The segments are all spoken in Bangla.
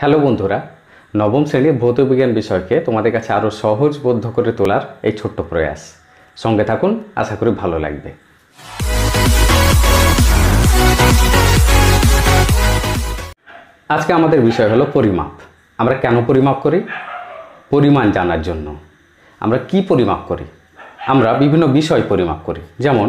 হ্যালো বন্ধুরা নবম শ্রেণীর ভৌতবিজ্ঞান বিষয়কে তোমাদের কাছে আরও সহজবদ্ধ করে তোলার এই ছোট্ট প্রয়াস সঙ্গে থাকুন আশা করি ভালো লাগবে আজকে আমাদের বিষয় হলো পরিমাপ আমরা কেন পরিমাপ করি পরিমাণ জানার জন্য আমরা কি পরিমাপ করি আমরা বিভিন্ন বিষয় পরিমাপ করি যেমন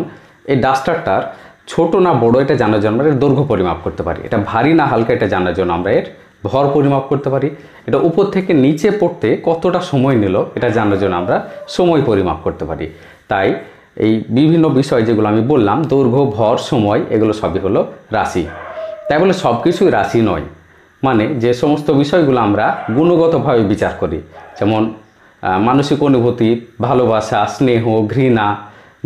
এই ডাস্টারটার ছোট না বড় এটা জানার জন্য আমরা এর দৈর্ঘ্য পরিমাপ করতে পারি এটা ভারী না হালকা এটা জানার জন্য আমরা এর ভর পরিমাপ করতে পারি এটা উপর থেকে নিচে পড়তে কতটা সময় নিল এটা জানার জন্য আমরা সময় পরিমাপ করতে পারি তাই এই বিভিন্ন বিষয় যেগুলো আমি বললাম দৈর্ঘ্য ভর সময় এগুলো সবই হলো রাশি তাই বলে সব কিছুই রাশি নয় মানে যে সমস্ত বিষয়গুলো আমরা গুণগতভাবে বিচার করি যেমন মানসিক অনুভূতি ভালোবাসা স্নেহ ঘৃণা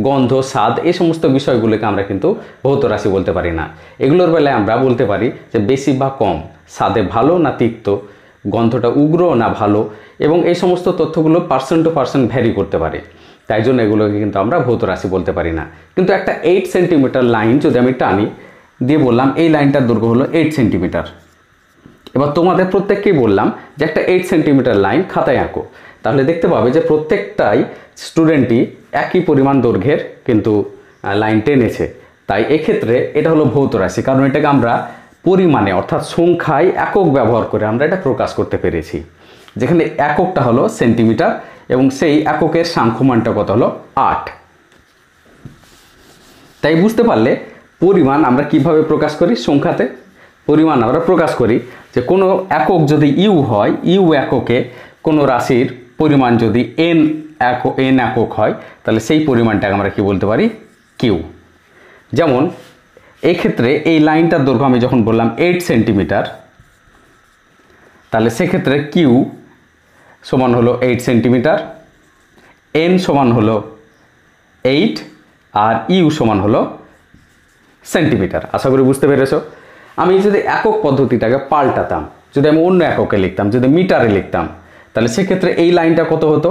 গন্ধ স্বাদ এই সমস্ত বিষয়গুলোকে আমরা কিন্তু ভৌত রাশি বলতে পারি না এগুলোর বেলায় আমরা বলতে পারি যে বেশি বা কম স্বাদে ভালো না তিক্ত গন্ধটা উগ্র না ভালো এবং এই সমস্ত তথ্যগুলো পার্সেন্ট টু পার্সেন্ট ভ্যারি করতে পারে তাই জন্য এগুলোকে কিন্তু আমরা ভৌত রাশি বলতে পারি না কিন্তু একটা এইট সেন্টিমিটার লাইন যদি আমি টানি দিয়ে বললাম এই লাইনটার দৈর্ঘ্য হলো এইট সেন্টিমিটার এবার তোমাদের প্রত্যেককেই বললাম যে একটা এইট সেন্টিমিটার লাইন খাতায় আঁকো তাহলে দেখতে পাবে যে প্রত্যেকটাই স্টুডেন্টই একই পরিমাণ দৈর্ঘ্যের কিন্তু লাইন টেনেছে তাই এক্ষেত্রে এটা হলো ভৌত রাশি কারণ এটাকে আমরা পরিমাণে অর্থাৎ সংখ্যায় একক ব্যবহার করে আমরা এটা প্রকাশ করতে পেরেছি যেখানে এককটা হলো সেন্টিমিটার এবং সেই এককের সাংখ্যমানটা কত হলো আট তাই বুঝতে পারলে পরিমাণ আমরা কিভাবে প্রকাশ করি সংখ্যাতে পরিমাণ আমরা প্রকাশ করি যে কোনো একক যদি ইউ হয় ইউ এককে কোনো রাশির পরিমাণ যদি এন এক এন একক হয় তাহলে সেই পরিমাণটাকে আমরা কি বলতে পারি কিউ যেমন এক্ষেত্রে এই লাইনটার দৈর্ঘ্য আমি যখন বললাম এইট সেন্টিমিটার তাহলে সেক্ষেত্রে কিউ সমান হলো এইট সেন্টিমিটার এন সমান হলো এইট আর ইউ সমান হলো সেন্টিমিটার আশা করি বুঝতে পেরেছ আমি যদি একক পদ্ধতিটাকে পাল্টাতাম যদি আমি অন্য এককে লিখতাম যদি মিটারে লিখতাম তাহলে সেক্ষেত্রে এই লাইনটা কত হতো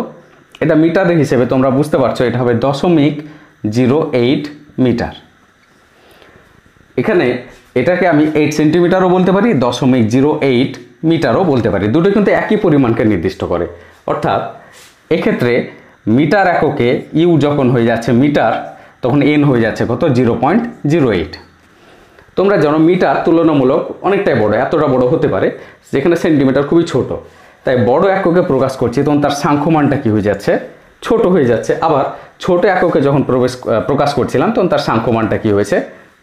এটা মিটারের হিসেবে তোমরা বুঝতে পারছো এটা হবে দশমিক জিরো এইট মিটার এখানে এটাকে আমি এইট সেন্টিমিটারও বলতে পারি দশমিক জিরো এইট মিটারও বলতে পারি দুটো কিন্তু একই পরিমাণকে নির্দিষ্ট করে অর্থাৎ এক্ষেত্রে মিটার এককে ইউ যখন হয়ে যাচ্ছে মিটার তখন এন হয়ে যাচ্ছে কত জিরো পয়েন্ট জিরো এইট তোমরা জানো মিটার তুলনামূলক অনেকটাই বড় এতটা বড় হতে পারে যেখানে সেন্টিমিটার খুবই ছোট তাই বড় এককে প্রকাশ করছি তখন তার সাংখ্যমানটা কী হয়ে যাচ্ছে ছোট হয়ে যাচ্ছে আবার ছোট এককে যখন প্রবেশ প্রকাশ করছিলাম তখন তার সাংখ্যমানটা কী হয়েছে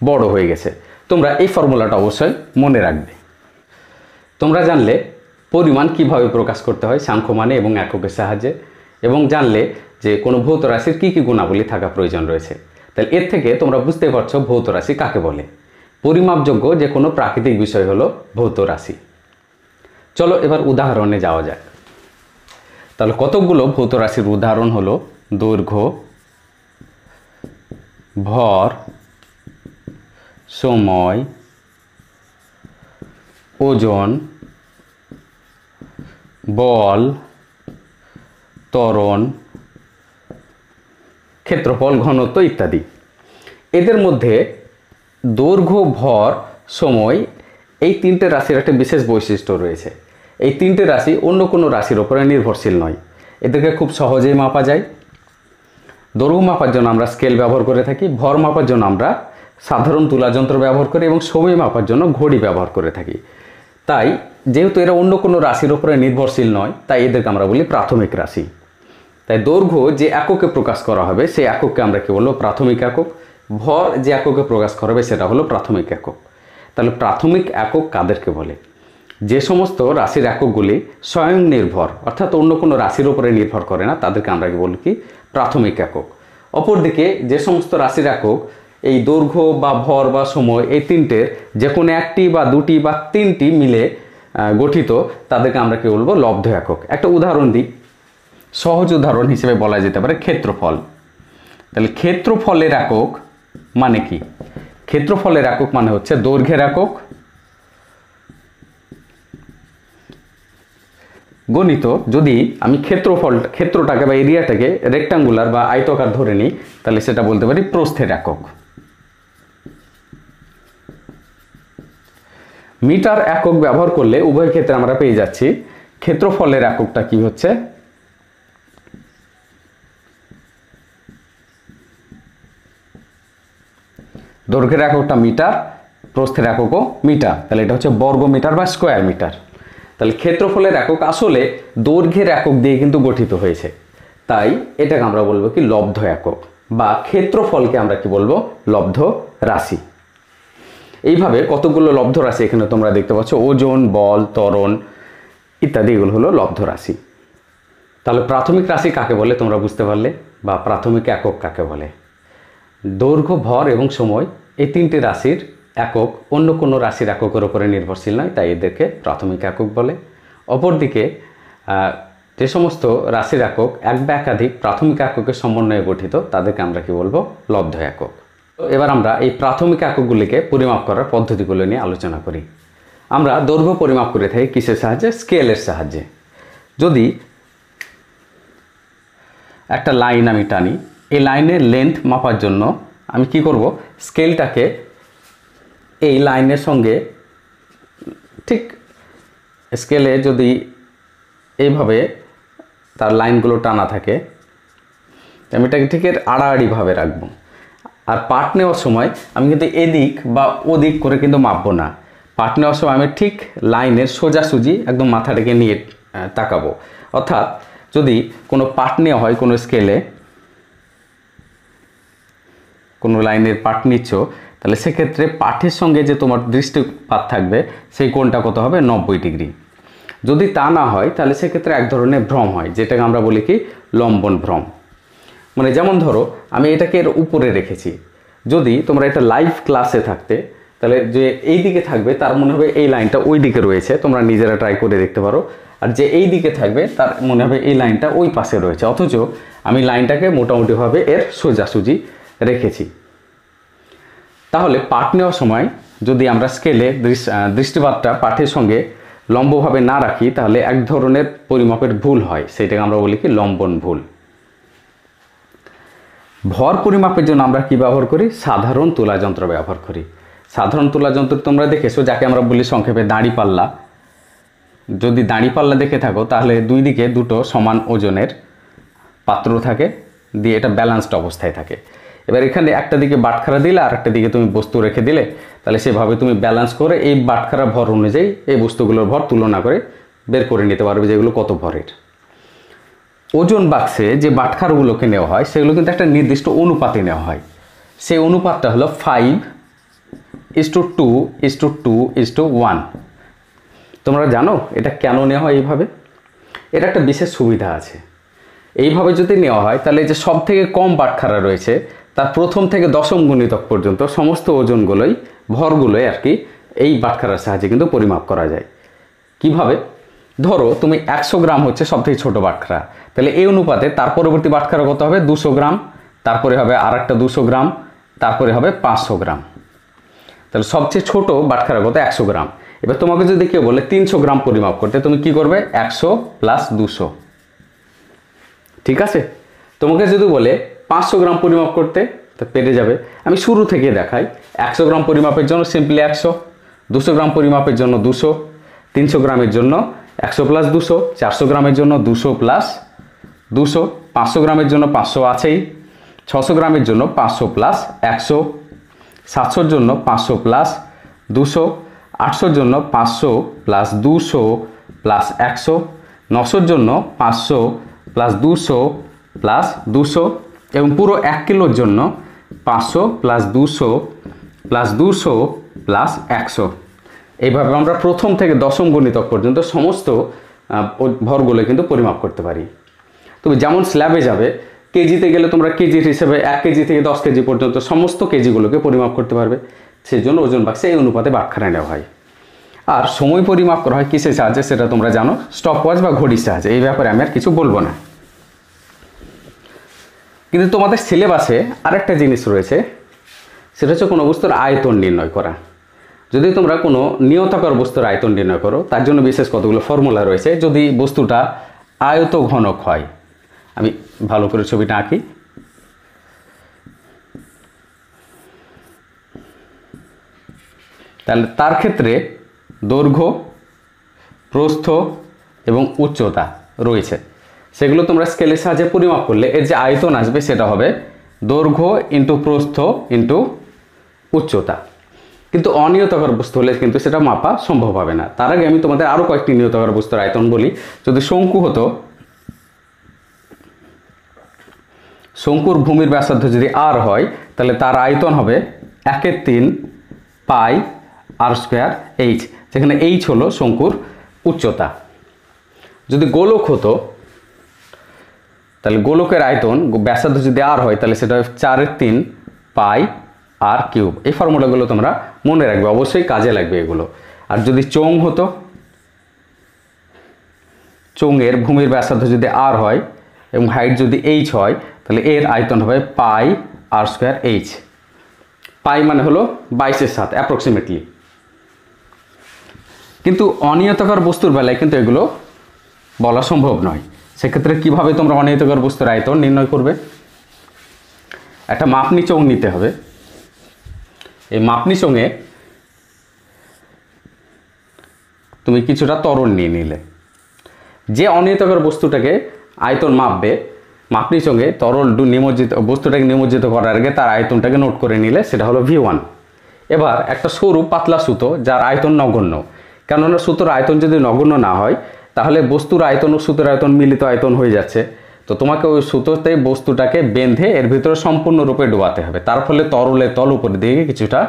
বড় হয়ে গেছে তোমরা এই ফর্মুলাটা অবশ্যই মনে রাখবে তোমরা জানলে পরিমাণ কিভাবে প্রকাশ করতে হয় সাংখ্যমানে এবং এককের সাহায্যে এবং জানলে যে কোনো ভৌত রাশির কী কী গুণাবলী থাকা প্রয়োজন রয়েছে তাহলে এর থেকে তোমরা বুঝতে পারছো ভৌত রাশি কাকে বলে পরিমাপযোগ্য যে কোনো প্রাকৃতিক বিষয় হলো ভৌত রাশি চলো এবার উদাহরণে যাওয়া যাক তাহলে কতগুলো ভৌত রাশির উদাহরণ হলো দৈর্ঘ্য ভর সময় ওজন বল ত্বরণ ক্ষেত্রফল ঘনত্ব ইত্যাদি এদের মধ্যে দৈর্ঘ্য ভর সময় এই তিনটে রাশির একটা বিশেষ বৈশিষ্ট্য রয়েছে এই তিনটে রাশি অন্য কোনো রাশির ওপরে নির্ভরশীল নয় এদেরকে খুব সহজেই মাপা যায় দৈর্ঘ্য মাপার জন্য আমরা স্কেল ব্যবহার করে থাকি ভর মাপার জন্য আমরা সাধারণ তুলাযন্ত্র ব্যবহার করি এবং সময় মাপার জন্য ঘড়ি ব্যবহার করে থাকি তাই যেহেতু এরা অন্য কোনো রাশির উপরে নির্ভরশীল নয় তাই এদেরকে আমরা বলি প্রাথমিক রাশি তাই দৈর্ঘ্য যে এককে প্রকাশ করা হবে সেই এককে আমরা কী বলবো প্রাথমিক একক ভর যে এককে প্রকাশ করা হবে সেটা হলো প্রাথমিক একক তাহলে প্রাথমিক একক কাদেরকে বলে যে সমস্ত রাশির এককগুলি স্বয়ং নির্ভর অর্থাৎ অন্য কোনো রাশির উপরে নির্ভর করে না তাদেরকে আমরা কি বলি কি প্রাথমিক একক অপরদিকে যে সমস্ত রাশির একক এই দৈর্ঘ্য বা ভর বা সময় এই তিনটের যে কোনো একটি বা দুটি বা তিনটি মিলে গঠিত তাদেরকে আমরা কী বলবো লব্ধ একক একটা উদাহরণ দিই সহজ উদাহরণ হিসেবে বলা যেতে পারে ক্ষেত্রফল তাহলে ক্ষেত্রফলের একক মানে কি ক্ষেত্রফলের একক মানে হচ্ছে দৈর্ঘ্যের একক গণিত যদি আমি ক্ষেত্রফল ক্ষেত্রটাকে বা এরিয়াটাকে রেক্টাঙ্গুলার বা আয়তকার ধরে নিই তাহলে সেটা বলতে পারি প্রস্থের একক মিটার একক ব্যবহার করলে উভয় ক্ষেত্রে আমরা পেয়ে যাচ্ছি ক্ষেত্রফলের এককটা কি হচ্ছে দৈর্ঘ্যের এককটা মিটার প্রস্থের এককও মিটার তাহলে এটা হচ্ছে বর্গ মিটার বা স্কোয়ার মিটার তাহলে ক্ষেত্রফলের একক আসলে দৈর্ঘ্যের একক দিয়ে কিন্তু গঠিত হয়েছে তাই এটাকে আমরা বলবো কি লব্ধ একক বা ক্ষেত্রফলকে আমরা কি বলবো লব্ধ রাশি এইভাবে কতগুলো লব্ধ রাশি এখানে তোমরা দেখতে পাচ্ছ ওজন বল ত্বরণ ইত্যাদি এগুলো হলো লব্ধ রাশি তাহলে প্রাথমিক রাশি কাকে বলে তোমরা বুঝতে পারলে বা প্রাথমিক একক কাকে বলে দৈর্ঘ্য ভর এবং সময় এই তিনটি রাশির একক অন্য কোনো রাশির এককের ওপরে নির্ভরশীল নয় তাই এদেরকে প্রাথমিক একক বলে অপরদিকে যে সমস্ত রাশির একক এক বা একাধিক প্রাথমিক এককের সমন্বয়ে গঠিত তাদেরকে আমরা কি বলবো লব্ধ একক এবার আমরা এই প্রাথমিক এককগুলিকে পরিমাপ করার পদ্ধতিগুলো নিয়ে আলোচনা করি আমরা দৈর্ঘ্য পরিমাপ করে থাকি কিসের সাহায্যে স্কেলের সাহায্যে যদি একটা লাইন আমি টানি এই লাইনের লেন্থ মাপার জন্য আমি কি করব স্কেলটাকে এই লাইনের সঙ্গে ঠিক স্কেলে যদি এইভাবে তার লাইনগুলো টানা থাকে আমি এটাকে ঠিক এর আড়াআড়িভাবে রাখবো আর পাট নেওয়ার সময় আমি কিন্তু এদিক বা ওদিক করে কিন্তু মাপবো না পাট নেওয়ার সময় আমি ঠিক লাইনের সোজাসুজি একদম মাথাটাকে নিয়ে তাকাবো অর্থাৎ যদি কোনো পাট নেওয়া হয় কোনো স্কেলে কোনো লাইনের পাট নিচ্ছ তাহলে সেক্ষেত্রে পাঠের সঙ্গে যে তোমার দৃষ্টিপাত থাকবে সেই কোনটা কত হবে নব্বই ডিগ্রি যদি তা না হয় তাহলে সেক্ষেত্রে এক ধরনের ভ্রম হয় যেটাকে আমরা বলি কি লম্বন ভ্রম মানে যেমন ধরো আমি এটাকে এর উপরে রেখেছি যদি তোমরা এটা লাইভ ক্লাসে থাকতে তাহলে যে এই দিকে থাকবে তার মনে হবে এই লাইনটা ওই দিকে রয়েছে তোমরা নিজেরা ট্রাই করে দেখতে পারো আর যে এই দিকে থাকবে তার মনে হবে এই লাইনটা ওই পাশে রয়েছে অথচ আমি লাইনটাকে মোটামুটিভাবে এর সোজাসুজি রেখেছি তাহলে পাঠ নেওয়ার সময় যদি আমরা স্কেলে দৃষ্টিপাতটা পাঠের সঙ্গে লম্বভাবে না রাখি তাহলে এক ধরনের পরিমাপের ভুল হয় সেটাকে আমরা বলি কি লম্বন ভুল ভর পরিমাপের জন্য আমরা কি ব্যবহার করি সাধারণ তুলা যন্ত্র ব্যবহার করি সাধারণ তুলা যন্ত্র তোমরা দেখেছো যাকে আমরা বলি সংক্ষেপে দাঁড়িপাল্লা যদি দাঁড়িপাল্লা দেখে থাকো তাহলে দুই দিকে দুটো সমান ওজনের পাত্র থাকে দিয়ে এটা ব্যালান্সড অবস্থায় থাকে এবার এখানে একটা দিকে বাটখারা দিলে আর একটা দিকে তুমি বস্তু রেখে দিলে তাহলে সেভাবে তুমি ব্যালান্স করে এই বাটখারা ভর অনুযায়ী এই বস্তুগুলোর ভর তুলনা করে বের করে নিতে পারবে যেগুলো কত ভরের ওজন বাক্সে যে বাটখারগুলোকে নেওয়া হয় সেগুলো কিন্তু একটা নির্দিষ্ট অনুপাতে নেওয়া হয় সেই অনুপাতটা হলো five is to two is to two is to one তোমরা জানো এটা কেন নেওয়া হয় এইভাবে এটা একটা বিশেষ সুবিধা আছে এইভাবে যদি নেওয়া হয় তাহলে যে সব থেকে কম বাটখারা রয়েছে তার প্রথম থেকে দশম গুণিতক পর্যন্ত সমস্ত ওজনগুলোই ভরগুলোই আর কি এই বাটখারার সাহায্যে কিন্তু পরিমাপ করা যায় কিভাবে ধরো তুমি একশো গ্রাম হচ্ছে সব থেকে ছোটো বাটখারা তাহলে এই অনুপাতে তার পরবর্তী বাটখারা কত হবে দুশো গ্রাম তারপরে হবে আর একটা দুশো গ্রাম তারপরে হবে পাঁচশো গ্রাম তাহলে সবচেয়ে ছোট বাটখারা কত একশো গ্রাম এবার তোমাকে যদি কেউ বলে তিনশো গ্রাম পরিমাপ করতে তুমি কি করবে একশো প্লাস দুশো ঠিক আছে তোমাকে যদি বলে পাঁচশো গ্রাম পরিমাপ করতে তো পেরে যাবে আমি শুরু থেকে দেখাই একশো গ্রাম পরিমাপের জন্য সিম্পলি একশো দুশো গ্রাম পরিমাপের জন্য দুশো তিনশো গ্রামের জন্য একশো প্লাস দুশো চারশো গ্রামের জন্য দুশো প্লাস দুশো পাঁচশো গ্রামের জন্য পাঁচশো আছেই ছশো গ্রামের জন্য পাঁচশো প্লাস একশো সাতশোর জন্য পাঁচশো প্লাস দুশো আটশোর জন্য পাঁচশো প্লাস দুশো প্লাস একশো নশোর জন্য পাঁচশো প্লাস দুশো প্লাস দুশো এবং পুরো এক কিলোর জন্য পাঁচশো প্লাস দুশো প্লাস দুশো প্লাস একশো এইভাবে আমরা প্রথম থেকে দশম গণিতক পর্যন্ত সমস্ত ভরগুলো কিন্তু পরিমাপ করতে পারি তুমি যেমন স্ল্যাবে যাবে কেজিতে গেলে তোমরা কেজির হিসেবে এক কেজি থেকে দশ কেজি পর্যন্ত সমস্ত কেজিগুলোকে পরিমাপ করতে পারবে সেই জন্য ওজন বাক্সে এই অনুপাতে বাক্ষারা নেওয়া হয় আর সময় পরিমাপ করা হয় কিসের সাহায্যে সেটা তোমরা জানো স্টপ ওয়াচ বা ঘড়ির সাহায্যে এই ব্যাপারে আমি আর কিছু বলবো না কিন্তু তোমাদের সিলেবাসে আরেকটা জিনিস রয়েছে সেটা হচ্ছে কোনো বস্তুর আয়তন নির্ণয় করা যদি তোমরা কোনো নিয়তাকর বস্তুর আয়তন নির্ণয় করো তার জন্য বিশেষ কতগুলো ফর্মুলা রয়েছে যদি বস্তুটা আয়ত ঘনক হয় আমি ভালো করে ছবিটা আঁকি তাহলে তার ক্ষেত্রে দৈর্ঘ্য প্রস্থ এবং উচ্চতা রয়েছে সেগুলো তোমরা স্কেলের সাহায্যে পরিমাপ করলে এর যে আয়তন আসবে সেটা হবে দৈর্ঘ্য ইন্টু প্রস্থ ইন্টু উচ্চতা কিন্তু অনিয়তকর বস্তু হলে কিন্তু সেটা মাপা সম্ভব হবে না তার আগে আমি তোমাদের আরও কয়েকটি নিয়তকর বস্তুর আয়তন বলি যদি শঙ্কু হতো শঙ্কুর ভূমির ব্যাসার্ধ যদি আর হয় তাহলে তার আয়তন হবে একের তিন পাই আর স্কোয়ার এইচ যেখানে এইচ হলো শঙ্কুর উচ্চতা যদি গোলক হতো তাহলে গোলকের আয়তন ব্যাসার্ধ যদি আর হয় তাহলে সেটা হবে চারের তিন পাই আর কিউব এই ফর্মুলাগুলো তোমরা মনে রাখবে অবশ্যই কাজে লাগবে এগুলো আর যদি চোং হতো এর ভূমির ব্যাসার্ধ যদি আর হয় এবং হাইট যদি এইচ হয় তাহলে এর আয়তন হবে পাই আর স্কোয়ার এইচ পাই মানে হলো বাইশের সাত অ্যাপ্রক্সিমেটলি কিন্তু অনিয়তকর বস্তুর বেলায় কিন্তু এগুলো বলা সম্ভব নয় সেক্ষেত্রে কিভাবে তোমরা অনিয়তকর বস্তুর আয়তন নির্ণয় করবে একটা মাপনি চোখ নিতে হবে এই মাপনি সঙ্গে তুমি কিছুটা তরল নিয়ে নিলে যে অনিয়তকর বস্তুটাকে আয়তন মাপবে মাপনি সঙ্গে তরল নিমজ্জিত বস্তুটাকে নিমজ্জিত করার আগে তার আয়তনটাকে নোট করে নিলে সেটা হলো ভি ওয়ান এবার একটা সরু পাতলা সুতো যার আয়তন নগণ্য কেননা সুতোর আয়তন যদি নগণ্য না হয় তাহলে বস্তুর আয়তন ও সুতোর আয়তন মিলিত আয়তন হয়ে যাচ্ছে তো তোমাকে ওই সুতোতে বস্তুটাকে বেঁধে এর ভিতরে সম্পূর্ণরূপে ডোবাতে হবে তার ফলে তরলে তল উপরে দিকে কিছুটা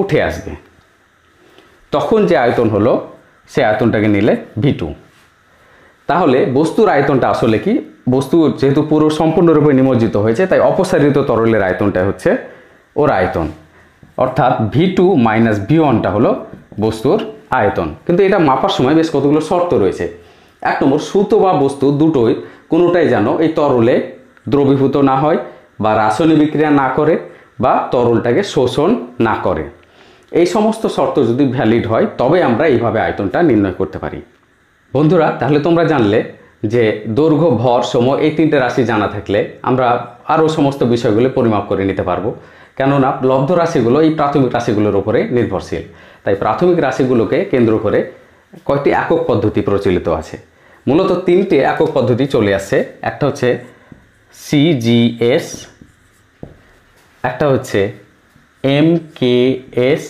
উঠে আসবে তখন যে আয়তন হলো সে আয়তনটাকে নিলে ভিটু তাহলে বস্তুর আয়তনটা আসলে কি বস্তু যেহেতু পুরো সম্পূর্ণরূপে নিমজ্জিত হয়েছে তাই অপসারিত তরলের আয়তনটা হচ্ছে ওর আয়তন অর্থাৎ ভি টু মাইনাস ভি ওয়ানটা হলো বস্তুর আয়তন কিন্তু এটা মাপার সময় বেশ কতগুলো শর্ত রয়েছে এক নম্বর সুতো বা বস্তু দুটোই কোনোটাই যেন এই তরলে দ্রবীভূত না হয় বা রাসায়নিক বিক্রিয়া না করে বা তরলটাকে শোষণ না করে এই সমস্ত শর্ত যদি ভ্যালিড হয় তবে আমরা এইভাবে আয়তনটা নির্ণয় করতে পারি বন্ধুরা তাহলে তোমরা জানলে যে দৈর্ঘ্য ভর সময় এই তিনটে রাশি জানা থাকলে আমরা আরও সমস্ত বিষয়গুলো পরিমাপ করে নিতে পারবো কেননা লব্ধ রাশিগুলো এই প্রাথমিক রাশিগুলোর উপরে নির্ভরশীল তাই প্রাথমিক রাশিগুলোকে কেন্দ্র করে কয়েকটি একক পদ্ধতি প্রচলিত আছে মূলত তিনটে একক পদ্ধতি চলে আসছে একটা হচ্ছে সিজিএস একটা হচ্ছে এম কে এস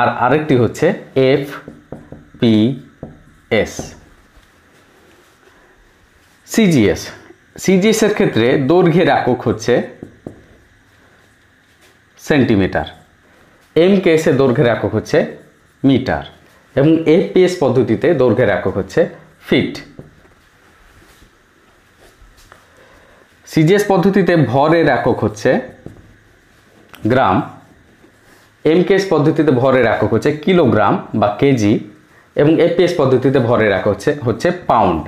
আর আরেকটি হচ্ছে এফ পি এস সিজিএস সিজিএসের ক্ষেত্রে দৈর্ঘ্যের একক হচ্ছে সেন্টিমিটার এম কে এসের দৈর্ঘ্যের একক হচ্ছে মিটার এবং এফ পি এস পদ্ধতিতে দৈর্ঘ্যের একক হচ্ছে ফিট সিজিএস পদ্ধতিতে ভরের একক হচ্ছে গ্রাম এমকেএস পদ্ধতিতে ভরের একক হচ্ছে কিলোগ্রাম বা কেজি এবং এপিএস পদ্ধতিতে ভরের একক হচ্ছে হচ্ছে পাউন্ড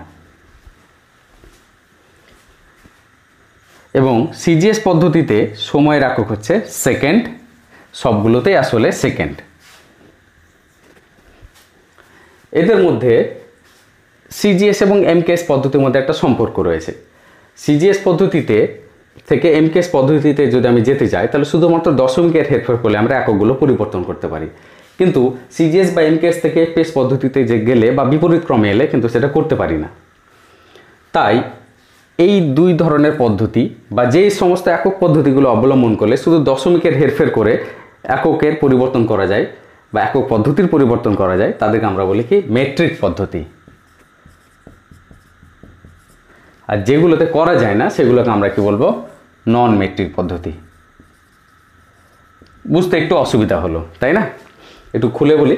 এবং সিজিএস পদ্ধতিতে সময়ের একক হচ্ছে সেকেন্ড সবগুলোতেই আসলে সেকেন্ড এদের মধ্যে সিজিএস এবং এমকেএস পদ্ধতির মধ্যে একটা সম্পর্ক রয়েছে সিজিএস পদ্ধতিতে থেকে এমকেএস পদ্ধতিতে যদি আমি যেতে যাই তাহলে শুধুমাত্র দশমিকের হেরফের করলে আমরা এককগুলো পরিবর্তন করতে পারি কিন্তু সিজিএস বা এমকেএস থেকে পেস পদ্ধতিতে যে গেলে বা বিপরীত ক্রমে এলে কিন্তু সেটা করতে পারি না তাই এই দুই ধরনের পদ্ধতি বা যে সমস্ত একক পদ্ধতিগুলো অবলম্বন করলে শুধু দশমিকের হেরফের করে এককের পরিবর্তন করা যায় বা একক পদ্ধতির পরিবর্তন করা যায় তাদেরকে আমরা বলি কি মেট্রিক পদ্ধতি আর যেগুলোতে করা যায় না সেগুলোকে আমরা কি বলবো নন মেট্রিক পদ্ধতি বুঝতে একটু অসুবিধা হলো তাই না একটু খুলে বলি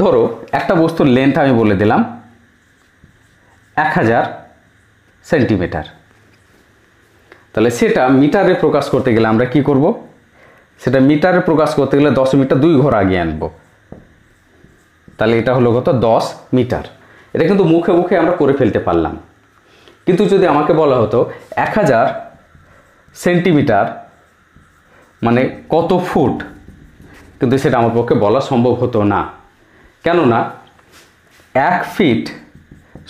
ধরো একটা বস্তুর লেন্থ আমি বলে দিলাম এক হাজার সেন্টিমিটার তাহলে সেটা মিটারে প্রকাশ করতে গেলে আমরা কি করব সেটা মিটারে প্রকাশ করতে গেলে দশ মিটার দুই ঘর আগে আনব তাহলে এটা হলো কত দশ মিটার এটা কিন্তু মুখে মুখে আমরা করে ফেলতে পারলাম কিন্তু যদি আমাকে বলা হতো এক হাজার সেন্টিমিটার মানে কত ফুট কিন্তু সেটা আমার পক্ষে বলা সম্ভব হতো না কেননা এক ফিট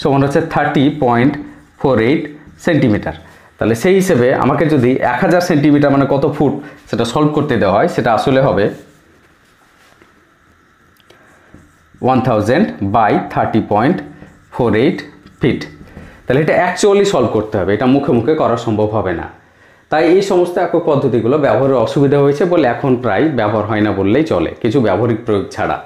সমান হচ্ছে thirty point four eight centimetre তাহলে সেই হিসেবে আমাকে যদি এক হাজার সেন্টিমিটার মানে কত ফুট সেটা সলভ করতে দেওয়া হয় সেটা আসলে হবে one thousand by thirty point four eight feet তাহলে এটা অ্যাকচুয়ালি সলভ করতে হবে এটা মুখে মুখে করা সম্ভব হবে না তাই এই সমস্ত একক পদ্ধতিগুলো ব্যবহারের অসুবিধা হয়েছে বলে এখন প্রায় ব্যবহার হয় না বললেই চলে কিছু ব্যবহারিক প্রয়োগ ছাড়া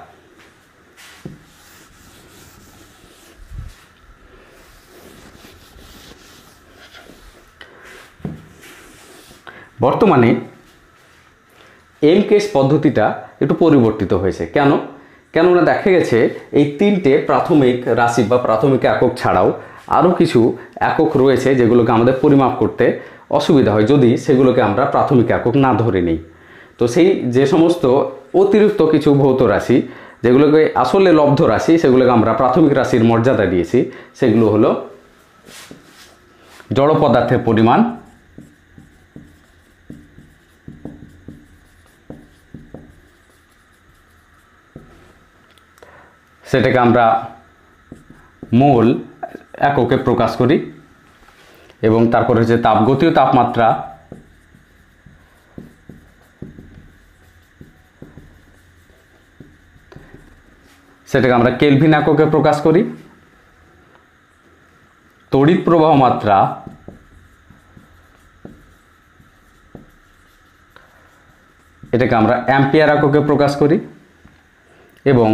বর্তমানে এম কেস পদ্ধতিটা একটু পরিবর্তিত হয়েছে কেন কেননা দেখা গেছে এই তিনটে প্রাথমিক রাশি বা প্রাথমিক একক ছাড়াও আরও কিছু একক রয়েছে যেগুলোকে আমাদের পরিমাপ করতে অসুবিধা হয় যদি সেগুলোকে আমরা প্রাথমিক একক না ধরে নিই তো সেই যে সমস্ত অতিরিক্ত কিছু ভৌত রাশি যেগুলোকে আসলে লব্ধ রাশি সেগুলোকে আমরা প্রাথমিক রাশির মর্যাদা দিয়েছি সেগুলো হলো জড় পদার্থের পরিমাণ সেটাকে আমরা মূল এককে প্রকাশ করি এবং তারপর হচ্ছে তাপগতীয় তাপমাত্রা সেটাকে আমরা কেলভিন এককে প্রকাশ করি তড়িৎ প্রবাহ মাত্রা এটাকে আমরা অ্যাম্পিয়ার এককে প্রকাশ করি এবং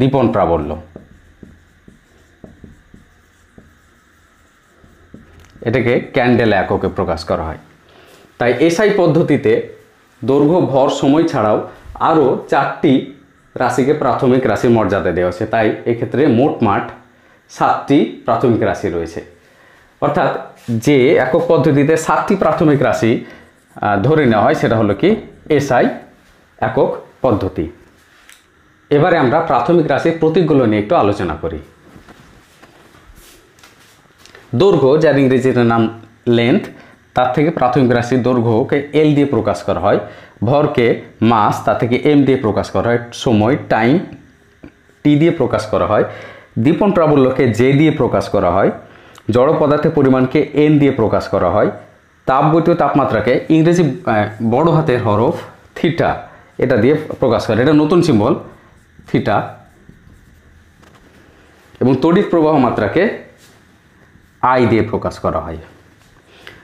দীপন প্রাবল্য এটাকে ক্যান্ডেল এককে প্রকাশ করা হয় তাই এসআই পদ্ধতিতে দৈর্ঘ্য ভর সময় ছাড়াও আরও চারটি রাশিকে প্রাথমিক রাশির মর্যাদা দেওয়া হয়েছে তাই এক্ষেত্রে মোটমাট সাতটি প্রাথমিক রাশি রয়েছে অর্থাৎ যে একক পদ্ধতিতে সাতটি প্রাথমিক রাশি ধরে নেওয়া হয় সেটা হলো কি এসআই একক পদ্ধতি এবারে আমরা প্রাথমিক রাশির প্রতীকগুলো নিয়ে একটু আলোচনা করি দৈর্ঘ্য যার ইংরেজিতে নাম লেন্থ তার থেকে প্রাথমিক রাশি দৈর্ঘ্যকে এল দিয়ে প্রকাশ করা হয় ভরকে মাস তার থেকে এম দিয়ে প্রকাশ করা হয় সময় টাইম টি দিয়ে প্রকাশ করা হয় দীপন প্রাবল্যকে জে দিয়ে প্রকাশ করা হয় জড় পদার্থের পরিমাণকে এন দিয়ে প্রকাশ করা হয় তাপগতীয় তাপমাত্রাকে ইংরেজি বড় হাতের হরফ থিটা এটা দিয়ে প্রকাশ করে এটা নতুন সিম্বল থিটা এবং তড়িৎ প্রবাহ মাত্রাকে আই দিয়ে প্রকাশ করা হয়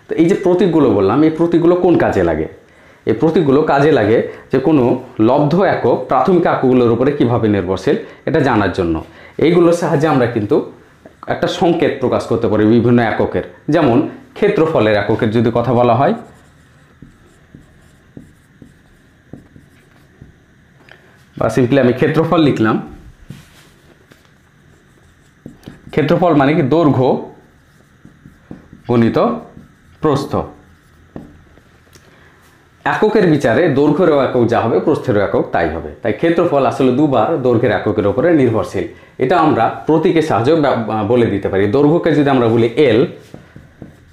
তো এই যে প্রতীকগুলো বললাম এই প্রতীকগুলো কোন কাজে লাগে এই প্রতীকগুলো কাজে লাগে যে কোনো লব্ধ একক প্রাথমিক এককগুলোর উপরে কীভাবে নির্ভরশীল এটা জানার জন্য এইগুলোর সাহায্যে আমরা কিন্তু একটা সংকেত প্রকাশ করতে পারি বিভিন্ন এককের যেমন ক্ষেত্রফলের এককের যদি কথা বলা হয় বা সিম্পলি আমি ক্ষেত্রফল লিখলাম ক্ষেত্রফল মানে কি দৈর্ঘ্য গুণিত প্রস্থ এককের বিচারে দৈর্ঘ্যেরও একক যা হবে প্রস্থেরও একক তাই হবে তাই ক্ষেত্রফল আসলে দুবার দৈর্ঘ্যের এককের ওপরে নির্ভরশীল এটা আমরা প্রতীকের সাহায্যে বলে দিতে পারি দৈর্ঘ্যকে যদি আমরা বলি এল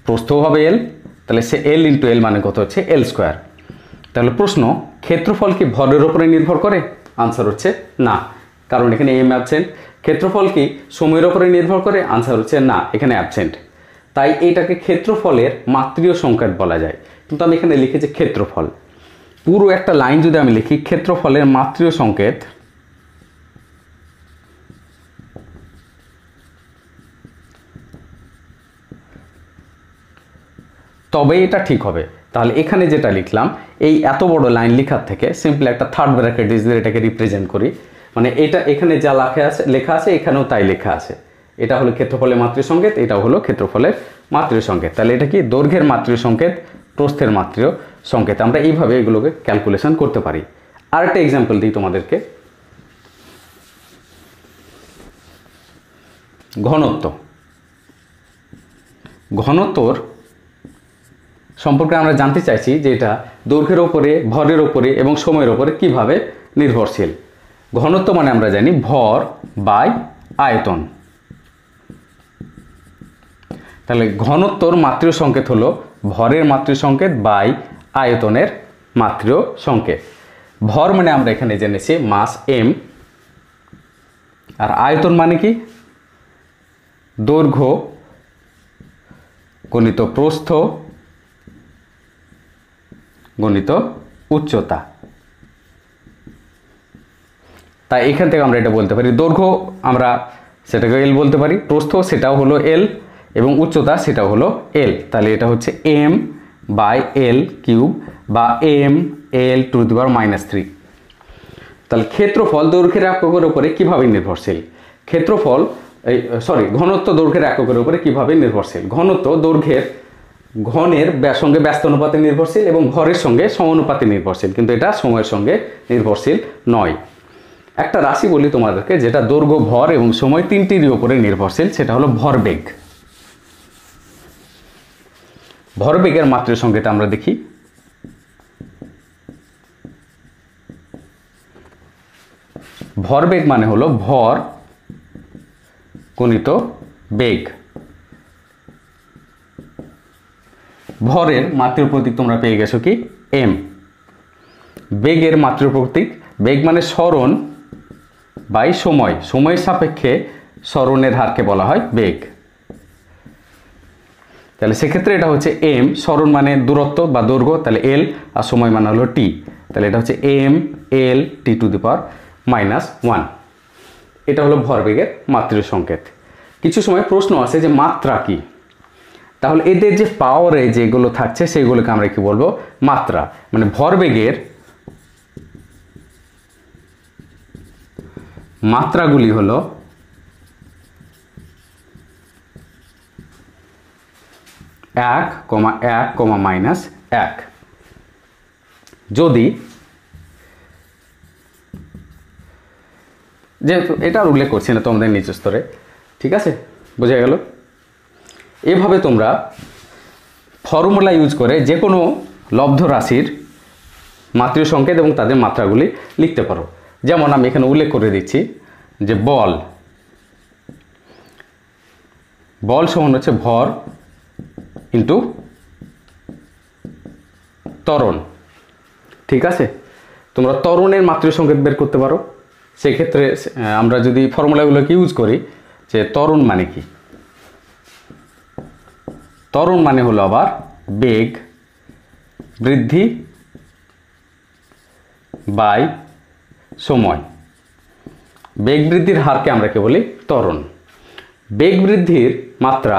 প্রস্থ হবে এল তাহলে সে এল ইন্টু এল মানে কত হচ্ছে এল স্কোয়ার তাহলে প্রশ্ন ক্ষেত্রফল কি ভরের ওপরে নির্ভর করে আনসার হচ্ছে না কারণ এখানে এম অ্যাবসেন্ট ক্ষেত্রফল কি সময়ের ওপরে নির্ভর করে আনসার হচ্ছে না এখানে অ্যাবসেন্ট তাই এটাকে ক্ষেত্রফলের মাতৃয় সংকেত বলা যায় কিন্তু আমি এখানে লিখেছি ক্ষেত্রফল পুরো একটা লাইন যদি আমি লিখি ক্ষেত্রফলের মাতৃয় সংকেত তবে এটা ঠিক হবে তাহলে এখানে যেটা লিখলাম এই এত বড় লাইন লেখার থেকে সিম্পলি একটা থার্ড ব্র্যাকেট দিয়ে এটাকে রিপ্রেজেন্ট করি মানে এটা এখানে যা লেখা আছে লেখা আছে এখানেও তাই লেখা আছে এটা হলো ক্ষেত্রফলের মাতৃ সংকেত এটা হলো ক্ষেত্রফলের মাতৃ সংকেত তাহলে এটা কি দৈর্ঘ্যের মাতৃ সংকেত প্রস্থের মাতৃ সংকেত আমরা এইভাবে এগুলোকে ক্যালকুলেশন করতে পারি আর একটা এক্সাম্পল দিই তোমাদেরকে ঘনত্ব ঘনত্বর সম্পর্কে আমরা জানতে চাইছি যে এটা দৈর্ঘ্যের ওপরে ভরের ওপরে এবং সময়ের ওপরে কিভাবে নির্ভরশীল ঘনত্ব মানে আমরা জানি ভর বাই আয়তন তাহলে ঘনত্বর মাতৃ সংকেত হলো ভরের মাতৃ সংকেত বাই আয়তনের মাতৃ সংকেত ভর মানে আমরা এখানে জেনেছি মাস এম আর আয়তন মানে কি দৈর্ঘ্য গণিত প্রস্থ গণিত উচ্চতা তাই এখান থেকে আমরা এটা বলতে পারি দৈর্ঘ্য আমরা সেটাকে এল বলতে পারি প্রস্থ সেটাও হলো এল এবং উচ্চতা সেটা হলো এল তাহলে এটা হচ্ছে এম বাই এল কিউব বা M L to the power minus three তাহলে ক্ষেত্রফল দৈর্ঘ্যের এককের উপরে কীভাবে নির্ভরশীল ক্ষেত্রফল এই সরি ঘনত্ব দৈর্ঘ্যের এককের উপরে কীভাবে নির্ভরশীল ঘনত্ব দৈর্ঘ্যের ঘনের সঙ্গে ব্যস্ত অনুপাতে নির্ভরশীল এবং ঘরের সঙ্গে সমানুপাতে নির্ভরশীল কিন্তু এটা সময়ের সঙ্গে নির্ভরশীল নয় একটা রাশি বলি তোমাদেরকে যেটা দৈর্ঘ্য ভর এবং সময় তিনটির উপরে নির্ভরশীল সেটা হলো ভরবেগ ভরবেগের মাতৃ সংকেত আমরা দেখি ভরবেগ মানে হলো ভর গণিত বেগ ভরের মাতৃ প্রতীক তোমরা পেয়ে গেছো কি এম বেগের মাতৃ প্রতীক বেগ মানে স্মরণ বাই সময় সময়ের সাপেক্ষে স্মরণের হারকে বলা হয় বেগ তাহলে সেক্ষেত্রে এটা হচ্ছে এম স্মরণ মানে দূরত্ব বা দৈর্ঘ্য তাহলে এল আর সময় মানে হলো টি তাহলে এটা হচ্ছে M L T to the power minus one এটা হলো ভরবেগের মাতৃ সংকেত কিছু সময় প্রশ্ন আসে যে মাত্রা কি তাহলে এদের যে পাওয়ারে যেগুলো থাকছে সেগুলোকে আমরা কি বলবো মাত্রা মানে ভরবেগের মাত্রাগুলি হলো এক কমা এক কমা মাইনাস এক যদি যেহেতু এটা আর উল্লেখ করছি না তোমাদের নিচু স্তরে ঠিক আছে বোঝা গেল এভাবে তোমরা ফর্মুলা ইউজ করে যে কোনো লব্ধ রাশির মাতৃ সংকেত এবং তাদের মাত্রাগুলি লিখতে পারো যেমন আমি এখানে উল্লেখ করে দিচ্ছি যে বল বল সমান হচ্ছে ভর ইন্টু তরণ ঠিক আছে তোমরা তরণের মাতৃ সংকেত বের করতে পারো সেক্ষেত্রে আমরা যদি ফর্মুলাগুলোকে ইউজ করি যে তরুণ মানে কি তরুণ মানে হলো আবার বেগ বৃদ্ধি বাই সময় বেগ বৃদ্ধির হারকে আমরা কে বলি তরণ বেগ বৃদ্ধির মাত্রা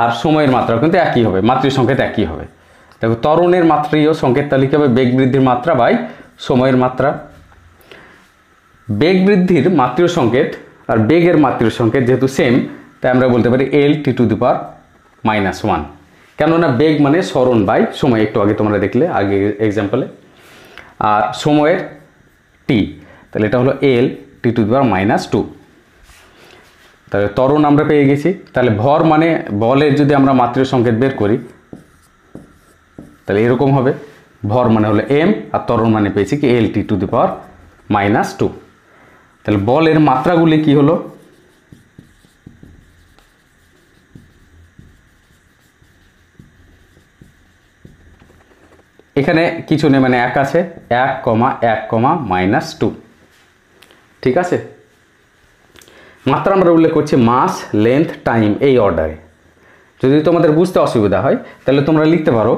আর সময়ের মাত্রাও কিন্তু একই হবে মাতৃ সংকেত একই হবে দেখো তরণের মাত্রীয় সংকেত তালিকা হবে বেগ বৃদ্ধির মাত্রা বাই সময়ের মাত্রা বেগ বৃদ্ধির মাতৃ সংকেত আর বেগের মাতৃ সংকেত যেহেতু সেম তাই আমরা বলতে পারি L T to the power minus one কেননা বেগ মানে স্মরণ বাই সময় একটু আগে তোমরা দেখলে আগে এক্সাম্পলে আর সময়ের টি তাহলে এটা হলো L T to the power minus two তাহলে তরুণ আমরা পেয়ে গেছি তাহলে ভর মানে বলের যদি আমরা মাতৃ সংকেত বের করি তাহলে এরকম হবে ভর মানে হলো এম আর তরুণ মানে পেয়েছি কি L T to the power minus two তাহলে বলের মাত্রাগুলি কি হলো এখানে কিছু নেই মানে এক আছে এক কমা এক কমা মাইনাস টু ঠিক আছে মাত্রা আমরা উল্লেখ করছি মাস লেন্থ টাইম এই অর্ডারে যদি তোমাদের বুঝতে অসুবিধা হয় তাহলে তোমরা লিখতে পারো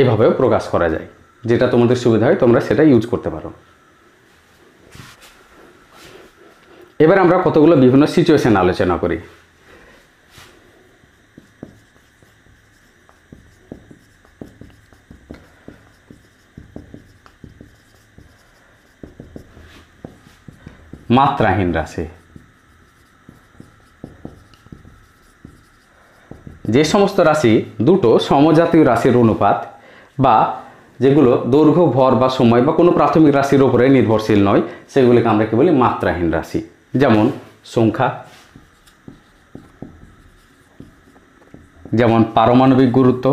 এভাবেও প্রকাশ করা যায় যেটা তোমাদের সুবিধা হয় তোমরা সেটা ইউজ করতে পারো এবার আমরা কতগুলো বিভিন্ন সিচুয়েশন আলোচনা করি মাত্রাহীন রাশি যে সমস্ত রাশি দুটো সমজাতীয় রাশির অনুপাত বা যেগুলো দৈর্ঘ্য ভর বা সময় বা কোনো প্রাথমিক রাশির উপরে নির্ভরশীল নয় সেগুলিকে আমরা কি বলি মাত্রাহীন রাশি যেমন সংখ্যা যেমন পারমাণবিক গুরুত্ব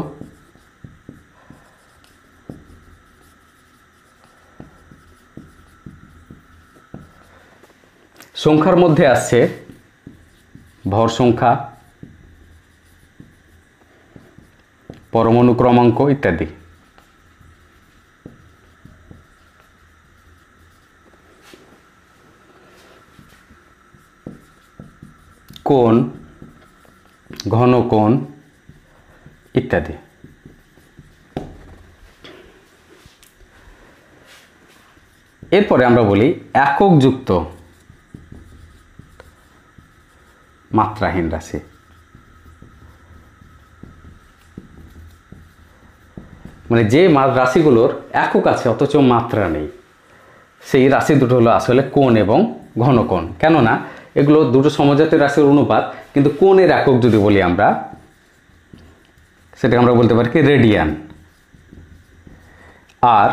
সংখ্যার মধ্যে আসছে ভর সংখ্যা পরমাণু ক্রমাঙ্ক ইত্যাদি কোণ কোণ ইত্যাদি এরপরে আমরা বলি একক যুক্ত মাত্রাহীন রাশি মানে যে রাশিগুলোর একক আছে অথচ মাত্রা নেই সেই রাশি দুটো হলো আসলে কোণ এবং ঘন কোণ কেননা এগুলো দুটো সমজাতীয় রাশির অনুপাত কিন্তু কোনের একক যদি বলি আমরা সেটা আমরা বলতে পারি কি রেডিয়ান আর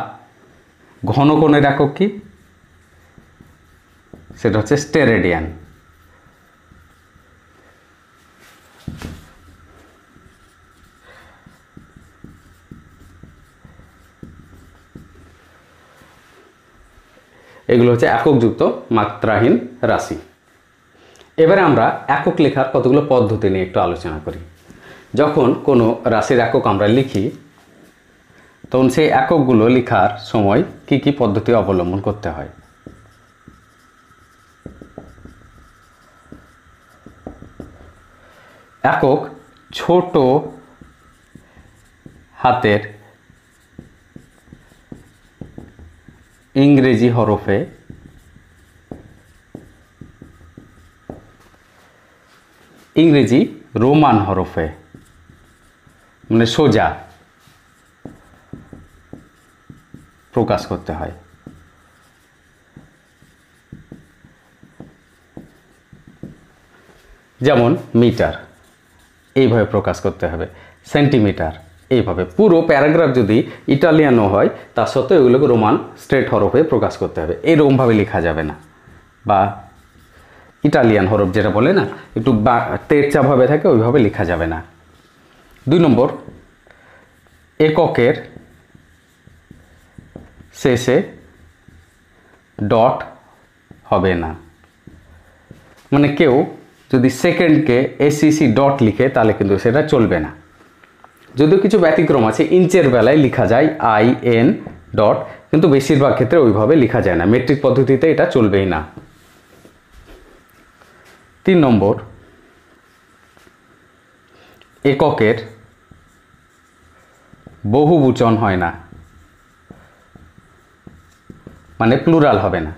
ঘন কোণের একক কি সেটা হচ্ছে স্টেরেডিয়ান এগুলো হচ্ছে এককযুক্ত মাত্রাহীন রাশি এবারে আমরা একক লেখার কতগুলো পদ্ধতি নিয়ে একটু আলোচনা করি যখন কোনো রাশির একক আমরা লিখি তখন সেই এককগুলো লেখার সময় কি কি পদ্ধতি অবলম্বন করতে হয় একক ছোট হাতের ইংরেজি হরফে ইংরেজি রোমান হরফে মানে সোজা প্রকাশ করতে হয় যেমন মিটার এইভাবে প্রকাশ করতে হবে সেন্টিমিটার এইভাবে পুরো প্যারাগ্রাফ যদি ইটালিয়ানও হয় তা সত্ত্বেও এগুলোকে রোমান স্ট্রেট হরফে প্রকাশ করতে হবে এরকমভাবে লেখা যাবে না বা ইটালিয়ান হরফ যেটা বলে না একটু বা তেরচাভাবে থাকে ওইভাবে লেখা যাবে না দুই নম্বর এককের শেষে ডট হবে না মানে কেউ যদি সেকেন্ডকে এসিসি ডট লিখে তাহলে কিন্তু সেটা চলবে না যদিও কিছু ব্যতিক্রম আছে ইঞ্চের বেলায় লিখা যায় আই এন ডট কিন্তু বেশিরভাগ ক্ষেত্রে ওইভাবে লিখা যায় না মেট্রিক পদ্ধতিতে এটা চলবেই না তিন নম্বর এককের বহুবচন হয় না মানে প্লুরাল হবে না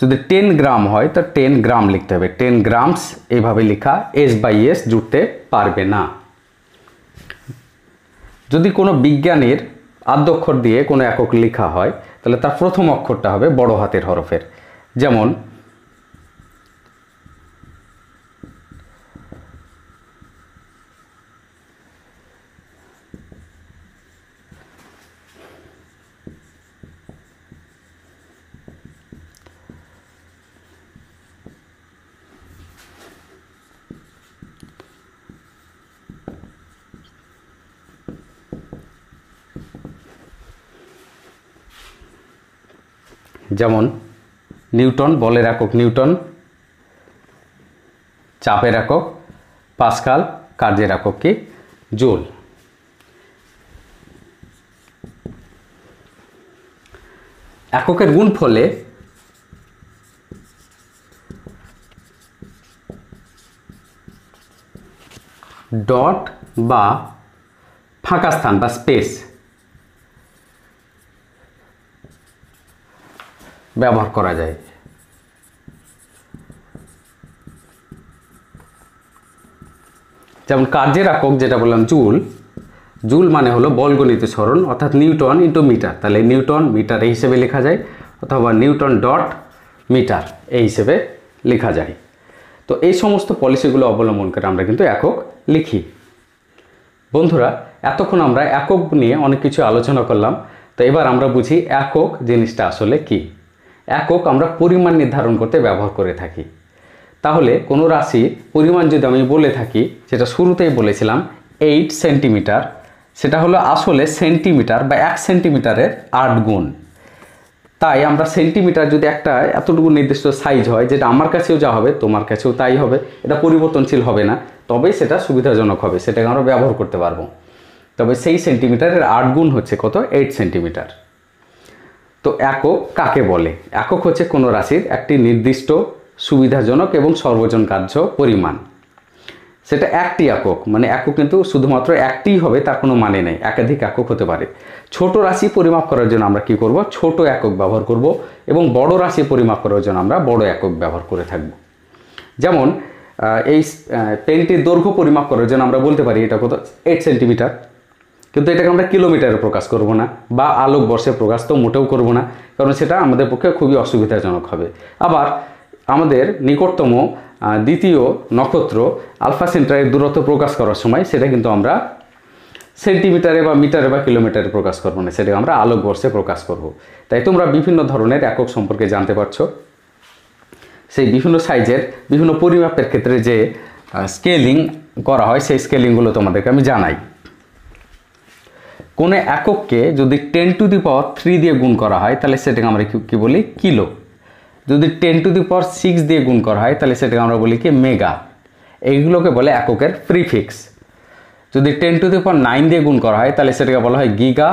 যদি টেন গ্রাম হয় তো টেন গ্রাম লিখতে হবে টেন গ্রামস এভাবে লেখা এস বাই এস জুড়তে পারবে না যদি কোনো বিজ্ঞানের আদ্যক্ষর দিয়ে কোনো একক লেখা হয় তাহলে তার প্রথম অক্ষরটা হবে বড় হাতের হরফের যেমন যেমন নিউটন বলের একক নিউটন চাপের একক পাসকাল কার্যের একক কি জোল এককের গুণ ফলে ডট বা ফাঁকা স্থান বা স্পেস ব্যবহার করা যায় যেমন কার্যের একক যেটা বললাম জুল জুল মানে হলো বলগণিত সরণ অর্থাৎ নিউটন ইন্টু মিটার তাহলে নিউটন মিটার এই হিসেবে লেখা যায় অথবা নিউটন ডট মিটার এই হিসেবে লেখা যায় তো এই সমস্ত পলিসিগুলো অবলম্বন করে আমরা কিন্তু একক লিখি বন্ধুরা এতক্ষণ আমরা একক নিয়ে অনেক কিছু আলোচনা করলাম তো এবার আমরা বুঝি একক জিনিসটা আসলে কী একক আমরা পরিমাণ নির্ধারণ করতে ব্যবহার করে থাকি তাহলে কোনো রাশি পরিমাণ যদি আমি বলে থাকি সেটা শুরুতেই বলেছিলাম এইট সেন্টিমিটার সেটা হলো আসলে সেন্টিমিটার বা এক সেন্টিমিটারের আট গুণ তাই আমরা সেন্টিমিটার যদি একটা এতটুকু নির্দিষ্ট সাইজ হয় যেটা আমার কাছেও যা হবে তোমার কাছেও তাই হবে এটা পরিবর্তনশীল হবে না তবেই সেটা সুবিধাজনক হবে সেটাকে আমরা ব্যবহার করতে পারবো তবে সেই সেন্টিমিটারের আট গুণ হচ্ছে কত এইট সেন্টিমিটার তো একক কাকে বলে একক হচ্ছে কোনো রাশির একটি নির্দিষ্ট সুবিধাজনক এবং সর্বজনকার্য পরিমাণ সেটা একটি একক মানে একক কিন্তু শুধুমাত্র একটিই হবে তার কোনো মানে নেই একাধিক একক হতে পারে ছোট রাশি পরিমাপ করার জন্য আমরা কি করব ছোট একক ব্যবহার করব এবং বড় রাশি পরিমাপ করার জন্য আমরা বড় একক ব্যবহার করে থাকব যেমন এই পেনটির দৈর্ঘ্য পরিমাপ করার জন্য আমরা বলতে পারি এটা কত এইট সেন্টিমিটার কিন্তু এটাকে আমরা কিলোমিটারে প্রকাশ করব না বা আলোকবর্ষে প্রকাশ তো মোটেও করব না কারণ সেটা আমাদের পক্ষে খুবই অসুবিধাজনক হবে আবার আমাদের নিকটতম দ্বিতীয় নক্ষত্র আলফা সেন্টারের দূরত্ব প্রকাশ করার সময় সেটা কিন্তু আমরা সেন্টিমিটারে বা মিটারে বা কিলোমিটারে প্রকাশ করবো না সেটা আমরা আলোকবর্ষে প্রকাশ করব। তাই তোমরা বিভিন্ন ধরনের একক সম্পর্কে জানতে পারছো সেই বিভিন্ন সাইজের বিভিন্ন পরিমাপের ক্ষেত্রে যে স্কেলিং করা হয় সেই স্কেলিংগুলো তোমাদেরকে আমি জানাই কোনো এককে যদি ten to the power three দিয়ে গুণ করা হয় তাহলে সেটাকে আমরা কি বলি কিলো যদি ten to the power six দিয়ে গুণ করা হয় তাহলে সেটাকে আমরা বলি কি মেগা এইগুলোকে বলে এককের প্রিফিক্স যদি ten to the power nine দিয়ে গুণ করা হয় তাহলে সেটাকে বলা হয় giga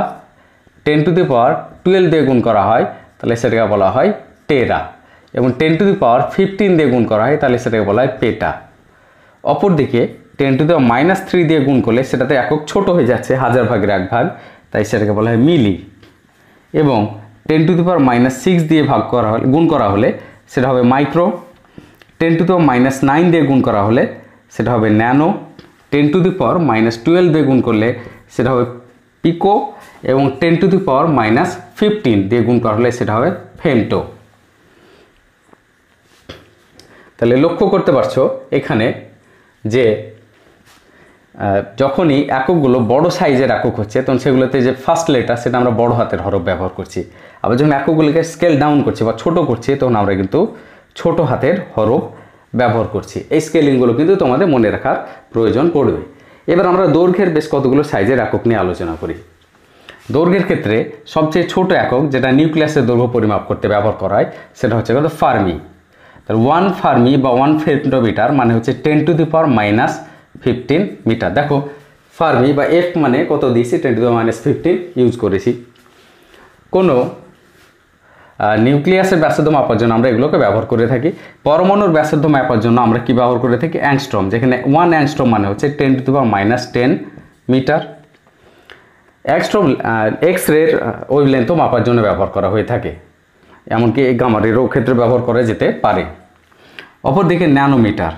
ten to the power twelve দিয়ে গুণ করা হয় তাহলে সেটাকে বলা হয় টেরা এবং ten to the power fifteen দিয়ে গুণ করা হয় তাহলে সেটাকে বলা হয় পেটা অপরদিকে টেন টু দেওয়া মাইনাস থ্রি দিয়ে গুণ করলে সেটাতে একক ছোট হয়ে যাচ্ছে হাজার ভাগের এক ভাগ তাই সেটাকে বলা হয় মিলি এবং ten to the minus six দিয়ে ভাগ করা হলে গুণ করা হলে সেটা হবে মাইক্রো টেন টু দেওয়া মাইনাস নাইন দিয়ে গুণ করা হলে সেটা হবে nano ten to the power minus twelve দিয়ে গুণ করলে সেটা হবে পিকো এবং ten to the power minus fifteen দিয়ে গুণ করা হলে সেটা হবে ফেন্টো তাহলে লক্ষ্য করতে পারছো এখানে যে যখনই এককগুলো বড় সাইজের একক হচ্ছে তখন সেগুলোতে যে ফার্স্ট লেটার সেটা আমরা বড় হাতের হরফ ব্যবহার করছি আবার যখন এককগুলোকে স্কেল ডাউন করছি বা ছোট করছি তখন আমরা কিন্তু ছোট হাতের হরফ ব্যবহার করছি এই স্কেলিংগুলো কিন্তু তোমাদের মনে রাখার প্রয়োজন পড়বে এবার আমরা দৈর্ঘ্যের বেশ কতগুলো সাইজের একক নিয়ে আলোচনা করি দৈর্ঘ্যের ক্ষেত্রে সবচেয়ে ছোট একক যেটা নিউক্লিয়াসের দৈর্ঘ্য পরিমাপ করতে ব্যবহার করা হয় সেটা হচ্ছে কত ফার্মি তাহলে ওয়ান ফার্মি বা ওয়ান ফেন্টোমিটার মানে হচ্ছে ten to the power minus fifteen metre দেখো ফার্মি বা এফ মানে কত দিয়েছি ten to minus fifteen use করেছি কোনো নিউক্লিয়াসের ব্যাসার্ধ মাপার জন্য আমরা এগুলোকে ব্যবহার করে থাকি পরমাণুর ব্যাসার্ধ মাপার জন্য আমরা কী ব্যবহার করে থাকি অ্যাংস্ট্রম যেখানে ওয়ান অ্যাংস্ট্রম মানে হচ্ছে টেন টু বা minus ten metre angstrom X রের ওয়েভলেন্থও মাপার জন্য ব্যবহার করা হয়ে থাকে এমনকি এই গামারেরও ক্ষেত্রে ব্যবহার করা যেতে পারে অপরদিকে ন্যানোমিটার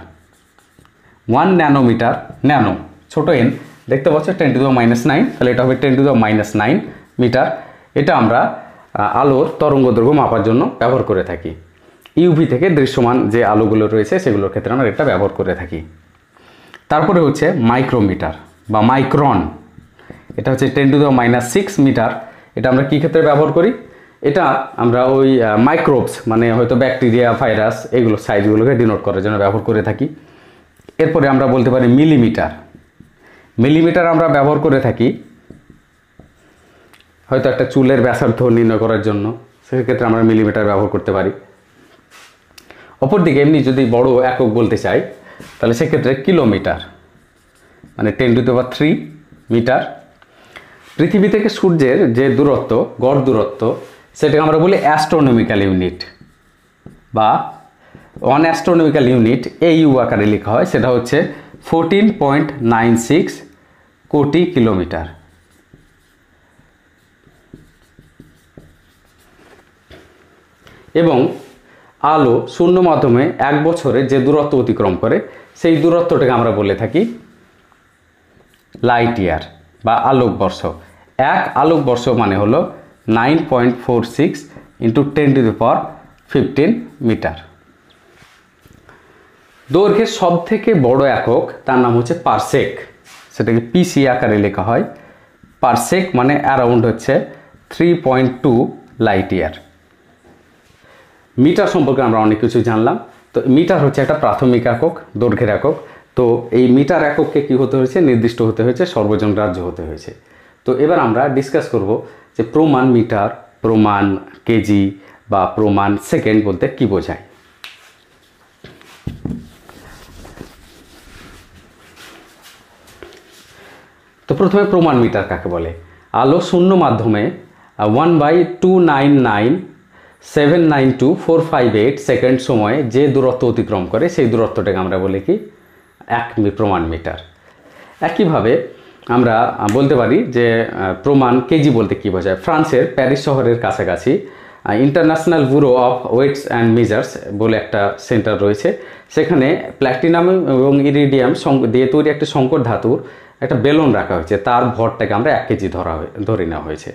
ওয়ান ন্যানোমিটার ন্যানো ছোটো এন দেখতে পাচ্ছ ten to the minus nine তাহলে এটা হবে ten to the minus nine metre এটা আমরা আলোর তরঙ্গ দৈর্ঘ্য মাপার জন্য ব্যবহার করে থাকি ইউভি থেকে দৃশ্যমান যে আলোগুলো রয়েছে সেগুলোর ক্ষেত্রে আমরা এটা ব্যবহার করে থাকি তারপরে হচ্ছে মাইক্রোমিটার বা মাইক্রন এটা হচ্ছে ten to the minus six metre এটা আমরা কী ক্ষেত্রে ব্যবহার করি এটা আমরা ওই মাইক্রোবস মানে হয়তো ব্যাকটেরিয়া ভাইরাস এগুলো সাইজগুলোকে ডিনোট করার জন্য ব্যবহার করে থাকি এরপরে আমরা বলতে পারি মিলিমিটার মিলিমিটার আমরা ব্যবহার করে থাকি হয়তো একটা চুলের ব্যাসার্থ নির্ণয় করার জন্য সেক্ষেত্রে আমরা মিলিমিটার ব্যবহার করতে পারি অপরদিকে এমনি যদি বড় একক বলতে চাই তাহলে সেক্ষেত্রে কিলোমিটার মানে ten to power three metre পৃথিবী থেকে সূর্যের যে দূরত্ব গড় দূরত্ব সেটাকে আমরা বলি অ্যাস্ট্রোনমিক্যাল ইউনিট বা ওয়ান অ্যাস্ট্রোনমিক্যাল ইউনিট এই ইউ আকারে লেখা হয় সেটা হচ্ছে ফোরটিন পয়েন্ট নাইন সিক্স কোটি কিলোমিটার এবং আলো শূন্য মাধ্যমে এক বছরে যে দূরত্ব অতিক্রম করে সেই দূরত্বটাকে আমরা বলে থাকি লাইট ইয়ার বা আলোকবর্ষ এক আলোকবর্ষ মানে হলো nine point four six into ten to the power fifteen metre দৈর্ঘ্যের সব থেকে বড় একক তার নাম হচ্ছে পারসেক সেটাকে পিসি আকারে লেখা হয় পারসেক মানে অ্যারাউন্ড হচ্ছে three point two light year metre সম্পর্কে আমরা অনেক কিছু জানলাম তো মিটার হচ্ছে একটা প্রাথমিক একক দৈর্ঘ্যের একক তো এই মিটার এককে কি হতে হয়েছে নির্দিষ্ট হতে হয়েছে সর্বজন রাজ্য হতে হয়েছে তো এবার আমরা ডিসকাস করব যে প্রমাণ মিটার প্রমাণ কেজি বা প্রমাণ সেকেন্ড বলতে কি বোঝায় তো প্রথমে প্রমাণ মিটার কাকে বলে আলো শূন্য মাধ্যমে one by two nine nine seven nine two four five eight second সময়ে যে দূরত্ব অতিক্রম করে সেই দূরত্বটাকে আমরা বলি কি এক প্রমাণ মিটার একইভাবে আমরা বলতে পারি যে প্রমাণ কেজি বলতে কী বোঝায় ফ্রান্সের প্যারিস শহরের কাছাকাছি international bureau of weights and measures বলে একটা সেন্টার রয়েছে সেখানে প্ল্যাটিনাম এবং ইরিডিয়াম দিয়ে তৈরি একটি শঙ্কর ধাতুর একটা বেলুন রাখা হয়েছে তার ভরটাকে আমরা এক কেজি ধরা ধরে নেওয়া হয়েছে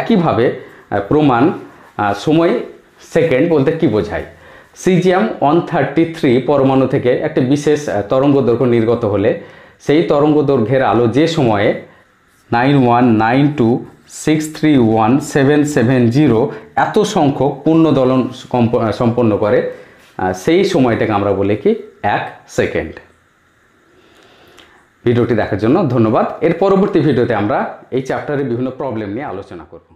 একইভাবে প্রমাণ সময় সেকেন্ড বলতে কি বোঝায় সিজিএম ওয়ান থার্টি থ্রি পরমাণু থেকে একটি বিশেষ তরঙ্গ দৈর্ঘ্য নির্গত হলে সেই তরঙ্গ দৈর্ঘ্যের আলো যে সময়ে nine one nine two six three one seven seven zero এত সংখ্যক পূর্ণ দলন সম্পন্ন করে সেই সময়টাকে আমরা বলি কি এক সেকেন্ড ভিডিওটি দেখার জন্য ধন্যবাদ এর পরবর্তী ভিডিওতে আমরা এই চ্যাপ্টারের বিভিন্ন প্রবলেম নিয়ে আলোচনা করব